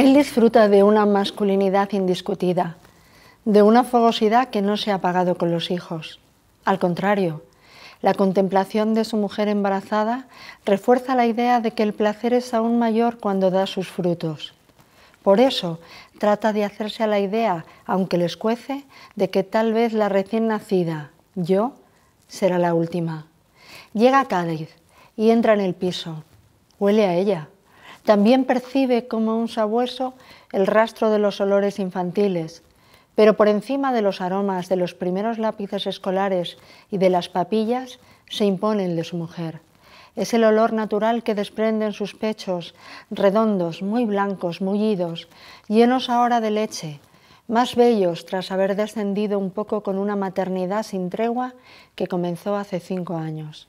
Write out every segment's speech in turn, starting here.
Él disfruta de una masculinidad indiscutida, de una fogosidad que no se ha apagado con los hijos. Al contrario, la contemplación de su mujer embarazada refuerza la idea de que el placer es aún mayor cuando da sus frutos. Por eso, trata de hacerse a la idea, aunque le escuece, de que tal vez la recién nacida, yo, será la última. Llega a Cádiz y entra en el piso. Huele a ella, también percibe como un sabueso el rastro de los olores infantiles, pero por encima de los aromas de los primeros lápices escolares y de las papillas se imponen el de su mujer. Es el olor natural que desprenden sus pechos, redondos, muy blancos, mullidos, llenos ahora de leche, más bellos tras haber descendido un poco con una maternidad sin tregua que comenzó hace cinco años.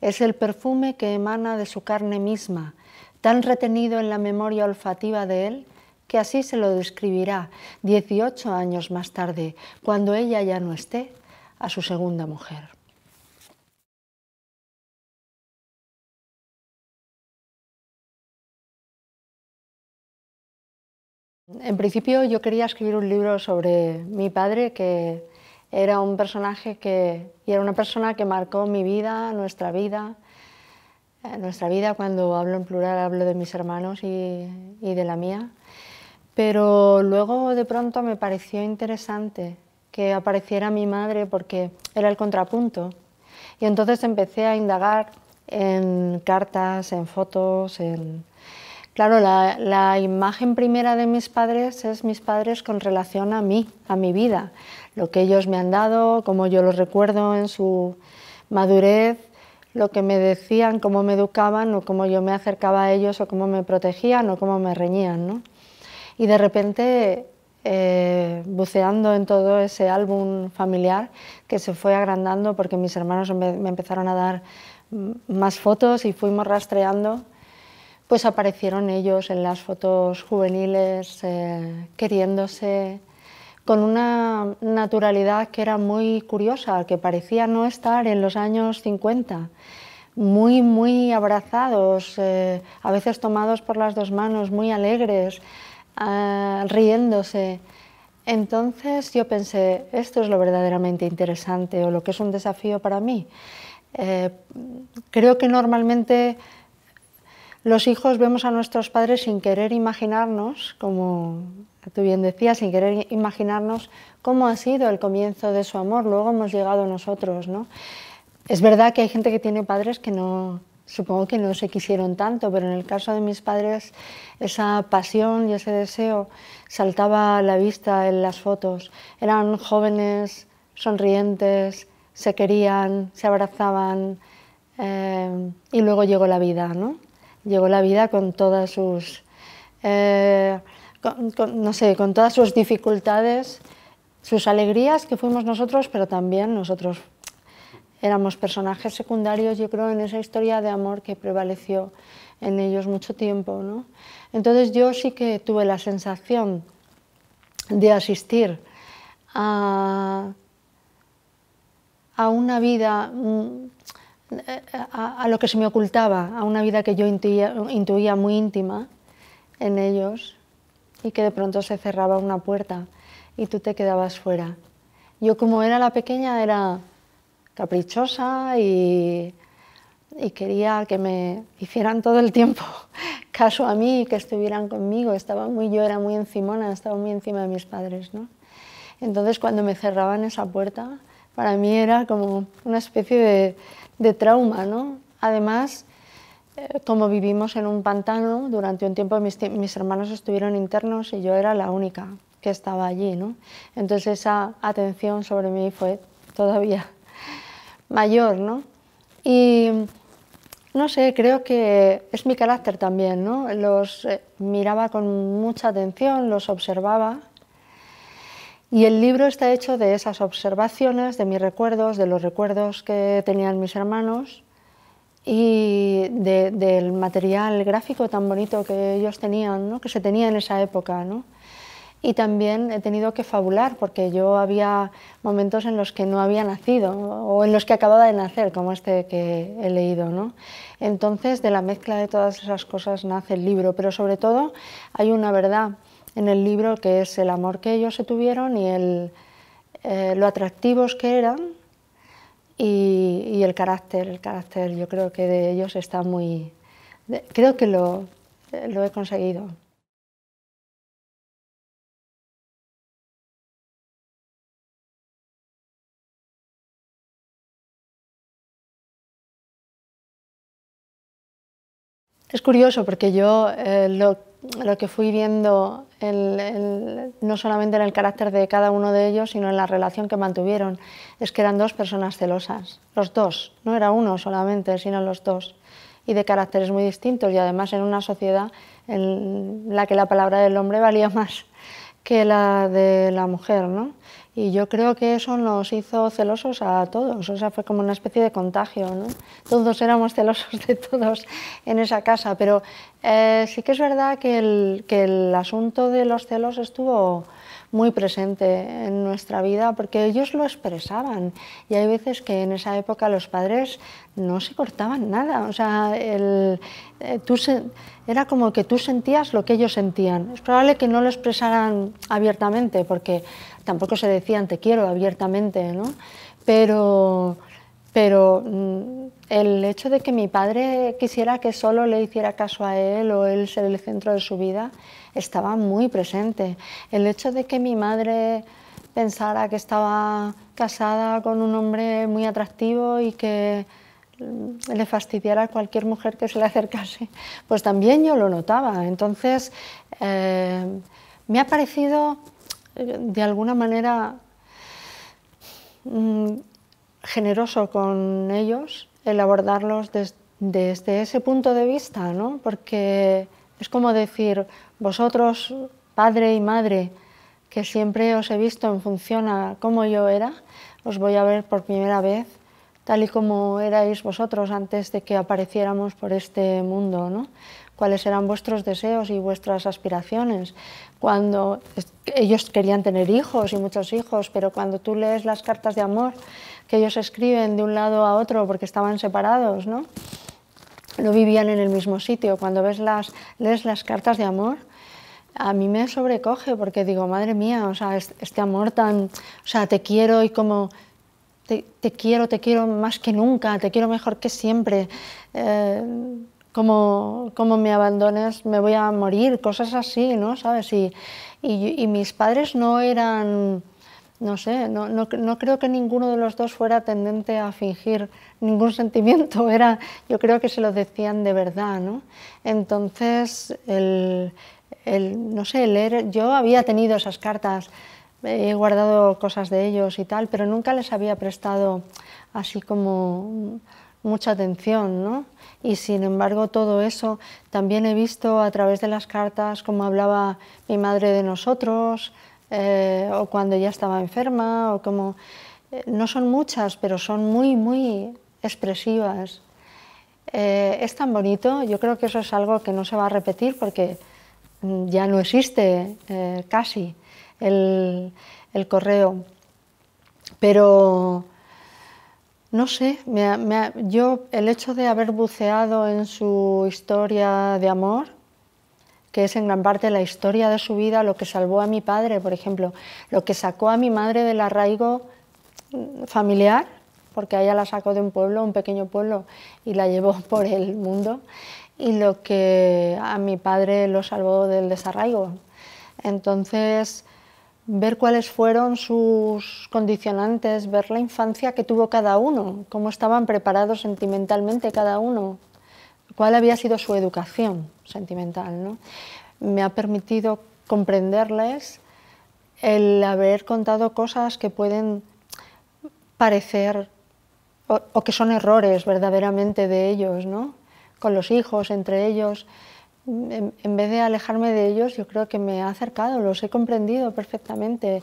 Es el perfume que emana de su carne misma, tan retenido en la memoria olfativa de él que así se lo describirá 18 años más tarde, cuando ella ya no esté, a su segunda mujer. En principio yo quería escribir un libro sobre mi padre, que era un personaje que, era una persona que marcó mi vida, nuestra vida, nuestra vida, cuando hablo en plural hablo de mis hermanos y, de la mía, pero luego de pronto me pareció interesante que apareciera mi madre porque era el contrapunto. Y entonces empecé a indagar en cartas, en fotos, en... Claro, la, la, imagen primera de mis padres es mis padres con relación a mí, a mi vida, lo que ellos me han dado, cómo yo los recuerdo en su madurez lo que me decían, cómo me educaban o cómo yo me acercaba a ellos o cómo me protegían o cómo me reñían. Y de repente, eh, buceando en todo ese álbum familiar que se fue agrandando porque mis hermanos me empezaron a dar más fotos y fuimos rastreando, pues aparecieron ellos en las fotos juveniles eh, queriéndose, con una naturalidad que era muy curiosa, que parecía no estar en los años 50 muy, muy abrazados, eh, a veces tomados por las dos manos, muy alegres, eh, riéndose. Entonces yo pensé, esto es lo verdaderamente interesante o lo que es un desafío para mí. Eh, creo que normalmente los hijos vemos a nuestros padres sin querer imaginarnos como Tú bien decías, sin querer imaginarnos cómo ha sido el comienzo de su amor, luego hemos llegado nosotros, ¿no? Es verdad que hay gente que tiene padres que no, supongo que no se quisieron tanto, pero en el caso de mis padres esa pasión y ese deseo saltaba a la vista en las fotos. Eran jóvenes, sonrientes, se querían, se abrazaban eh, y luego llegó la vida, ¿no? Llegó la vida con todas sus eh, con, no sé, con todas sus dificultades, sus alegrías que fuimos nosotros, pero también nosotros éramos personajes secundarios, yo creo, en esa historia de amor que prevaleció en ellos mucho tiempo. Entonces yo sí que tuve la sensación de asistir a, una vida, mm, a, lo que se me ocultaba, a una vida que yo intuía muy íntima en ellos y que de pronto se cerraba una puerta y tú te quedabas fuera. Yo como era la pequeña era caprichosa y, quería que me hicieran todo el tiempo caso a mí, que estuvieran conmigo. Estaba muy, yo era muy encimona, estaba muy encima de mis padres. ¿no? Entonces cuando me cerraban esa puerta, para mí era como una especie de, de trauma. ¿no? Además, eh, como vivimos en un pantano, durante un tiempo mis, hermanos estuvieron internos y yo era la única que estaba allí. Entonces esa atención sobre mí fue todavía mayor. Y no sé, creo que es mi carácter también. ¿no? Los eh, miraba con mucha atención, los observaba. Y el libro está hecho de esas observaciones, de mis recuerdos, de los recuerdos que tenían mis hermanos y del material gráfico tan bonito que ellos tenían, ¿no? que se tenía en esa época. ¿no? Y también he tenido que fabular, porque yo había momentos en los que no había nacido, o en los que acababa de nacer, como este que he leído. ¿no? Entonces, de la mezcla de todas esas cosas nace el libro, pero sobre todo hay una verdad en el libro que es el amor que ellos se tuvieron y el, eh, lo atractivos que eran y y el carácter, el carácter yo creo que de ellos está muy... creo que lo, he conseguido. Es curioso porque yo eh, lo lo que fui viendo, no solamente en el carácter de cada uno de ellos, sino en la relación que mantuvieron, es que eran dos personas celosas, los dos, no era uno solamente, sino los dos, y de caracteres muy distintos, y además en una sociedad en la que la palabra del hombre valía más que la de la mujer, ¿no? Y yo creo que eso nos hizo celosos a todos, o sea, fue como una especie de contagio, ¿no? Todos éramos celosos de todos en esa casa, pero eh, sí que es verdad que el, que el asunto de los celos estuvo muy presente en nuestra vida porque ellos lo expresaban y hay veces que en esa época los padres no se cortaban nada, o sea, eh, era como que tú sentías lo que ellos sentían. Es probable que no lo expresaran abiertamente porque tampoco se decían te quiero abiertamente, ¿no? Pero pero mm, el hecho de que mi padre quisiera que solo le hiciera caso a él o él ser el centro de su vida, estaba muy presente. El hecho de que mi madre pensara que estaba casada con un hombre muy atractivo y que mm, le fastidiara a cualquier mujer que se le acercase, pues también yo lo notaba. Entonces, eh, me ha parecido, eh, de alguna manera, mm, generoso con ellos el abordarlos desde ese punto de vista, ¿no? porque es como decir, vosotros, padre y madre, que siempre os he visto en función a cómo yo era, os voy a ver por primera vez tal y como erais vosotros antes de que apareciéramos por este mundo, ¿no? cuáles eran vuestros deseos y vuestras aspiraciones. Cuando ellos querían tener hijos y muchos hijos, pero cuando tú lees las cartas de amor que ellos escriben de un lado a otro porque estaban separados, ¿no? no vivían en el mismo sitio. Cuando ves las, lees las cartas de amor, a mí me sobrecoge porque digo, madre mía, o sea, este amor tan, o sea, te quiero y como te, quiero, te quiero más que nunca, te quiero mejor que siempre. Eh, como, como me abandones, me voy a morir, cosas así, ¿no? ¿Sabes? y, y mis padres no eran no sé, no, creo que ninguno de los dos fuera tendente a fingir ningún sentimiento, era, yo creo que se lo decían de verdad, Entonces, el, no sé, leer, yo había tenido esas cartas, he guardado cosas de ellos y tal, pero nunca les había prestado así como mucha atención, Y sin embargo todo eso también he visto a través de las cartas como hablaba mi madre de nosotros, eh, o cuando ya estaba enferma, o como... Eh, no son muchas, pero son muy, muy expresivas. Eh, es tan bonito, yo creo que eso es algo que no se va a repetir porque mm, ya no existe casi el, correo. Pero, no sé, yo el hecho de haber buceado en su historia de amor, que es en gran parte la historia de su vida, lo que salvó a mi padre, por ejemplo, lo que sacó a mi madre del arraigo familiar, porque ella la sacó de un pueblo, un pequeño pueblo, y la llevó por el mundo, y lo que a mi padre lo salvó del desarraigo. Entonces, ver cuáles fueron sus condicionantes, ver la infancia que tuvo cada uno, cómo estaban preparados sentimentalmente cada uno cuál había sido su educación sentimental. Me ha permitido comprenderles el haber contado cosas que pueden parecer o, que son errores verdaderamente de ellos, con los hijos, entre ellos. En, vez de alejarme de ellos, yo creo que me ha acercado, los he comprendido perfectamente.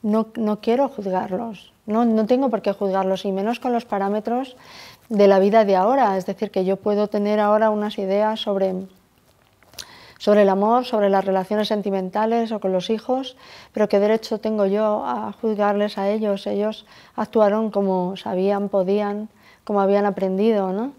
No, quiero juzgarlos, no, no tengo por qué juzgarlos, y menos con los parámetros de la vida de ahora. Es decir, que yo puedo tener ahora unas ideas sobre, sobre el amor, sobre las relaciones sentimentales o con los hijos, pero qué derecho tengo yo a juzgarles a ellos. Ellos actuaron como sabían, podían, como habían aprendido. ¿no?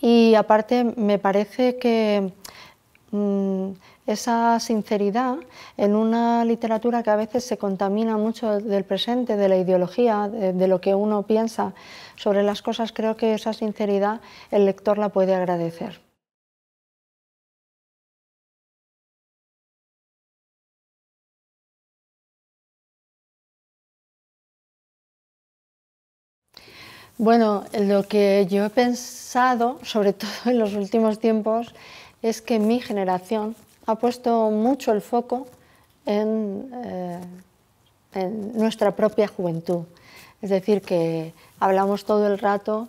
Y aparte me parece que... Mm, esa sinceridad en una literatura que a veces se contamina mucho del presente, de la ideología, de, lo que uno piensa sobre las cosas, creo que esa sinceridad el lector la puede agradecer. Bueno, lo que yo he pensado, sobre todo en los últimos tiempos, es que mi generación, ha puesto mucho el foco eh, en, nuestra propia juventud. Es decir, que hablamos todo el rato,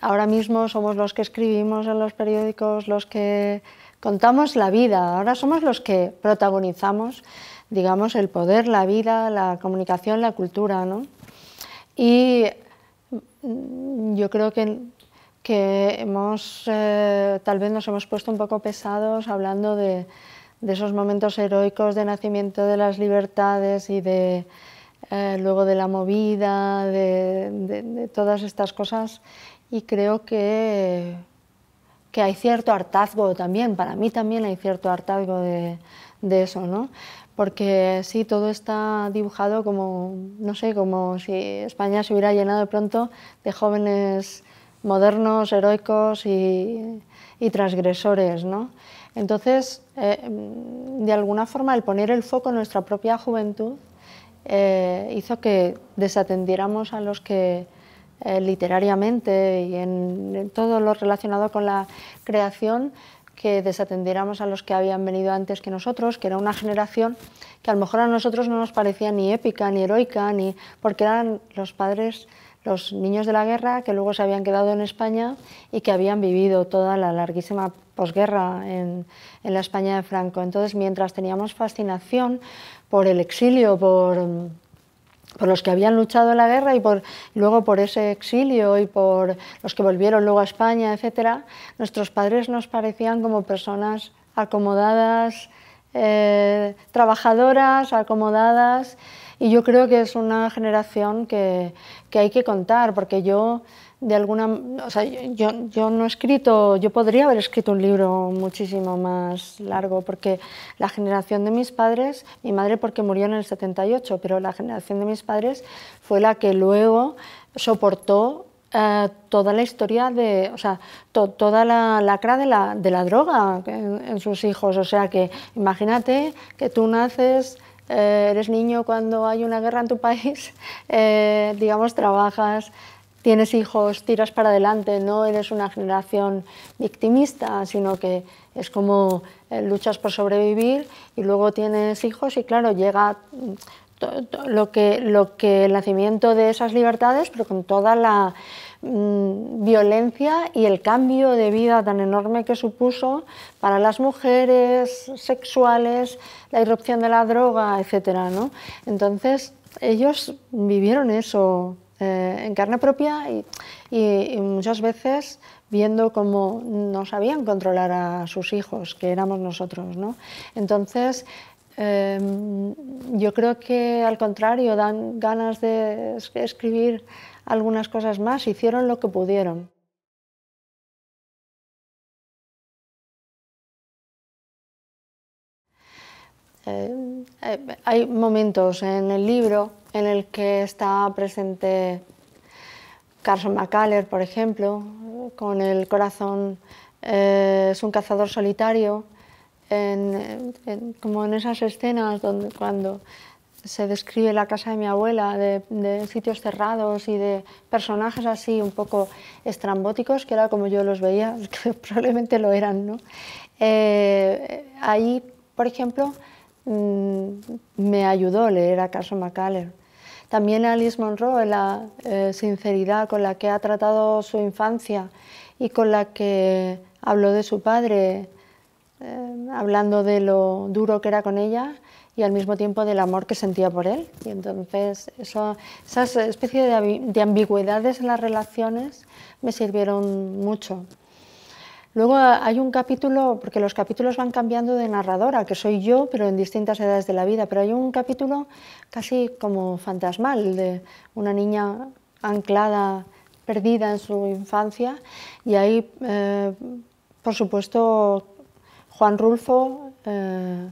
ahora mismo somos los que escribimos en los periódicos, los que contamos la vida, ahora somos los que protagonizamos, digamos, el poder, la vida, la comunicación, la cultura, Y mm, yo creo que, hemos, eh, tal vez nos hemos puesto un poco pesados hablando de, de esos momentos heroicos de nacimiento de las libertades y de eh, luego de la movida, de, todas estas cosas. Y creo que, que hay cierto hartazgo también, para mí también hay cierto hartazgo de, eso, ¿no? porque sí, todo está dibujado como, no sé, como si España se hubiera llenado de pronto de jóvenes modernos, heroicos y, transgresores, ¿no? Entonces, eh, de alguna forma, el poner el foco en nuestra propia juventud eh, hizo que desatendiéramos a los que eh, literariamente y en, todo lo relacionado con la creación, que desatendiéramos a los que habían venido antes que nosotros, que era una generación que a lo mejor a nosotros no nos parecía ni épica, ni heroica, ni porque eran los padres los niños de la guerra que luego se habían quedado en España y que habían vivido toda la larguísima posguerra en, en, la España de Franco. Entonces, mientras teníamos fascinación por el exilio, por, los que habían luchado en la guerra y, por, luego por ese exilio y por los que volvieron luego a España, etc., nuestros padres nos parecían como personas acomodadas, eh, trabajadoras, acomodadas, y yo creo que es una generación que, que hay que contar, porque yo de alguna, o sea, yo, no he escrito, yo podría haber escrito un libro muchísimo más largo, porque la generación de mis padres, mi madre porque murió en el 78, pero la generación de mis padres fue la que luego soportó eh, toda la historia de, o sea, toda la lacra de la, droga en, sus hijos, o sea que imagínate que tú naces eh, eres niño cuando hay una guerra en tu país, eh, digamos, trabajas, tienes hijos, tiras para adelante, no eres una generación victimista, sino que es como eh, luchas por sobrevivir y luego tienes hijos y claro, llega lo que, lo que el nacimiento de esas libertades, pero con toda la mm, violencia y el cambio de vida tan enorme que supuso para las mujeres sexuales, la irrupción de la droga, etc. Entonces, ellos vivieron eso eh, en carne propia y, muchas veces viendo cómo no sabían controlar a sus hijos, que éramos nosotros. Entonces, em, yo creo que al contrario, dan ganas de escribir algunas cosas más, hicieron lo que pudieron. Eh, eh, hay momentos en el libro en el que está presente Carson McCaller, por ejemplo, con el corazón, eh, es un cazador solitario, como en esas escenas donde, cuando se describe la casa de mi abuela, de, sitios cerrados y de personajes así un poco estrambóticos, que era como yo los veía, que probablemente lo eran. ¿no? Eh, ahí, por ejemplo, mm, me ayudó leer a Carson McCaller. También Alice Monroe, la eh, sinceridad con la que ha tratado su infancia y con la que habló de su padre, eh, hablando de lo duro que era con ella y al mismo tiempo del amor que sentía por él. Y entonces esa especie de ambigüedades en las relaciones me sirvieron mucho. Luego ah, hay un capítulo, porque los capítulos van cambiando de narradora, que soy yo, pero en distintas edades de la vida, pero hay un capítulo casi como fantasmal, de una niña anclada, perdida en su infancia, y ahí, eh, por supuesto, Juan Rulfo eh,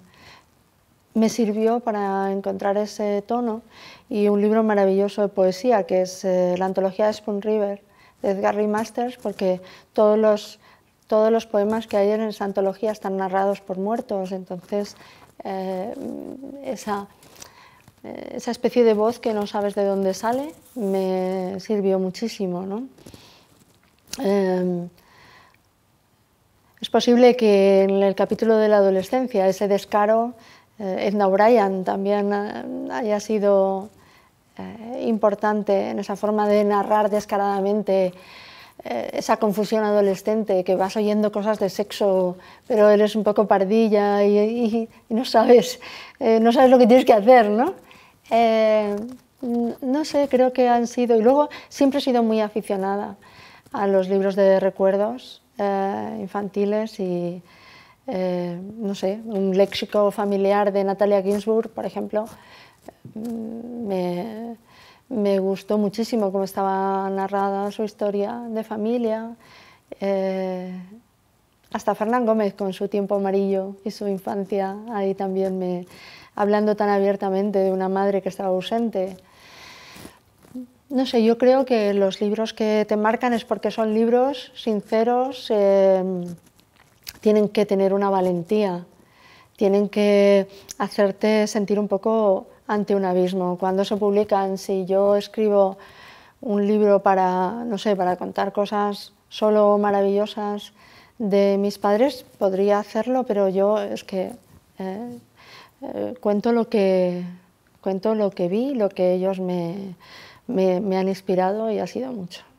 me sirvió para encontrar ese tono, y un libro maravilloso de poesía, que es eh, la antología de Spoon River, de Edgar Lee Masters, porque todos los todos los poemas que hay en esa antología están narrados por muertos, entonces eh, esa, eh, esa, especie de voz que no sabes de dónde sale me sirvió muchísimo. ¿no? Em, es posible que en el capítulo de la adolescencia ese descaro, eh, Edna O'Brien también haya sido importante en esa forma de narrar descaradamente eh, esa confusión adolescente que vas oyendo cosas de sexo, pero eres un poco pardilla y, no, sabes, eh, no sabes lo que tienes que hacer, ¿no? Eh, no sé, creo que han sido. Y luego siempre he sido muy aficionada a los libros de recuerdos infantiles y, no sé, un léxico familiar de Natalia Ginsburg, por ejemplo, mm, me me gustó muchísimo cómo estaba narrada su historia de familia. Eh, hasta Fernán Gómez con su tiempo amarillo y su infancia, ahí también me, hablando tan abiertamente de una madre que estaba ausente. No sé, yo creo que los libros que te marcan es porque son libros sinceros, em, tienen que tener una valentía, tienen que hacerte sentir un poco ante un abismo. Cuando se publican, si yo escribo un libro para, no sé, para contar cosas solo maravillosas de mis padres, podría hacerlo, pero yo es que eh, eh, cuento, lo que, cuento lo que vi, lo que ellos me han inspirado y ha sido mucho.